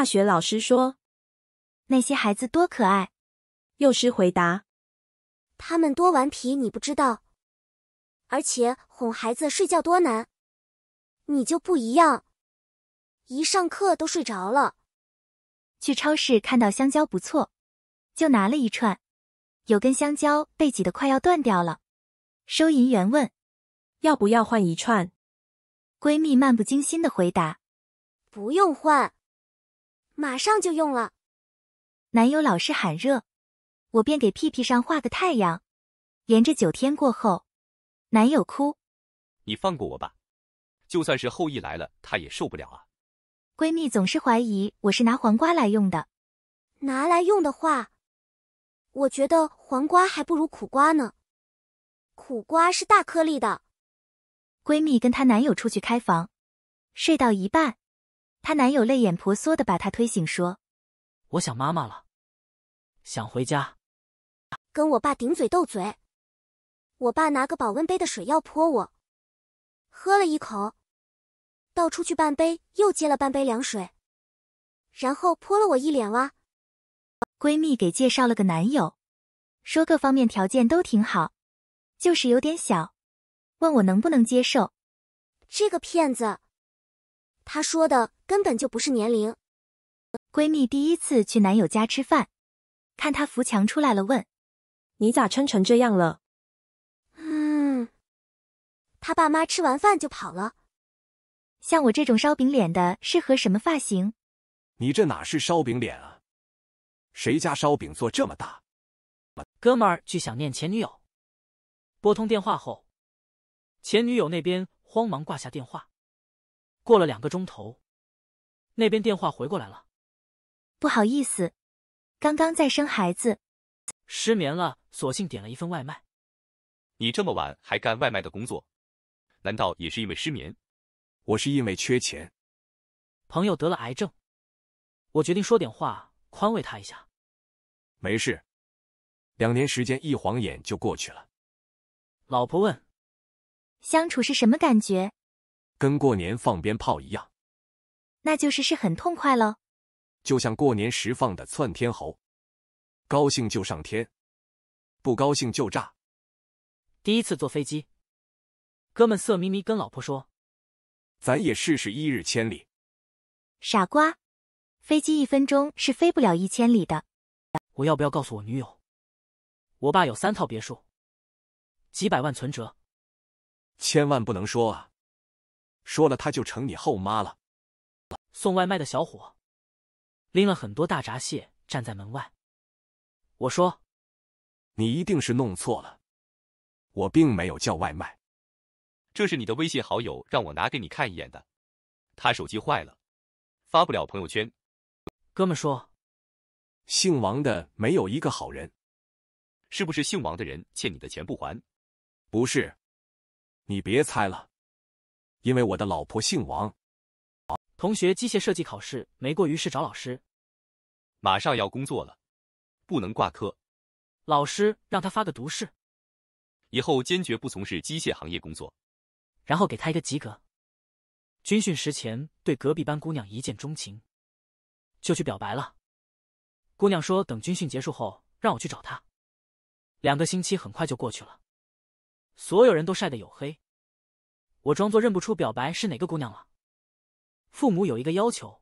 大学老师说：“那些孩子多可爱。”幼师回答：“他们多顽皮，你不知道。而且哄孩子睡觉多难。你就不一样，一上课都睡着了。”去超市看到香蕉不错，就拿了一串。有根香蕉被挤得快要断掉了。收银员问：“要不要换一串？”闺蜜漫不经心的回答：“不用换。”马上就用了，男友老是喊热，我便给屁屁上画个太阳。连着九天过后，男友哭：“你放过我吧，就算是后羿来了，他也受不了啊。”闺蜜总是怀疑我是拿黄瓜来用的，拿来用的话，我觉得黄瓜还不如苦瓜呢，苦瓜是大颗粒的。闺蜜跟她男友出去开房，睡到一半。她男友泪眼婆娑地把她推醒，说：“我想妈妈了，想回家，跟我爸顶嘴斗嘴。我爸拿个保温杯的水要泼我，喝了一口，倒出去半杯，又接了半杯凉水，然后泼了我一脸哇。闺蜜给介绍了个男友，说各方面条件都挺好，就是有点小，问我能不能接受。这个骗子。”她说的根本就不是年龄。闺蜜第一次去男友家吃饭，看他扶墙出来了，问：“你咋穿成这样了？”嗯，他爸妈吃完饭就跑了。像我这种烧饼脸的适合什么发型？你这哪是烧饼脸啊？谁家烧饼做这么大？哥们儿去想念前女友，拨通电话后，前女友那边慌忙挂下电话。过了两个钟头，那边电话回过来了。不好意思，刚刚在生孩子，失眠了，索性点了一份外卖。你这么晚还干外卖的工作，难道也是因为失眠？我是因为缺钱。朋友得了癌症，我决定说点话宽慰他一下。没事，两年时间一晃眼就过去了。老婆问，相处是什么感觉？跟过年放鞭炮一样，那就是是很痛快喽。就像过年时放的窜天猴，高兴就上天，不高兴就炸。第一次坐飞机，哥们色眯眯跟老婆说：“咱也试试一日千里。”傻瓜，飞机一分钟是飞不了一千里的。我要不要告诉我女友？我爸有三套别墅，几百万存折，千万不能说啊。说了，他就成你后妈了。送外卖的小伙拎了很多大闸蟹，站在门外。我说：“你一定是弄错了，我并没有叫外卖。这是你的微信好友让我拿给你看一眼的，他手机坏了，发不了朋友圈。”哥们说：“姓王的没有一个好人，是不是姓王的人欠你的钱不还？”“不是，你别猜了。”因为我的老婆姓王。同学机械设计考试没过，于是找老师。马上要工作了，不能挂科。老师让他发个毒誓，以后坚决不从事机械行业工作，然后给他一个及格。军训时前对隔壁班姑娘一见钟情，就去表白了。姑娘说等军训结束后让我去找她。两个星期很快就过去了，所有人都晒得黝黑。我装作认不出表白是哪个姑娘了。父母有一个要求，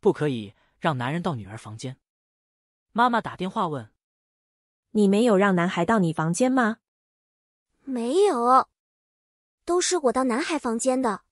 不可以让男人到女儿房间。妈妈打电话问：“你没有让男孩到你房间吗？”“没有，都是我到男孩房间的。”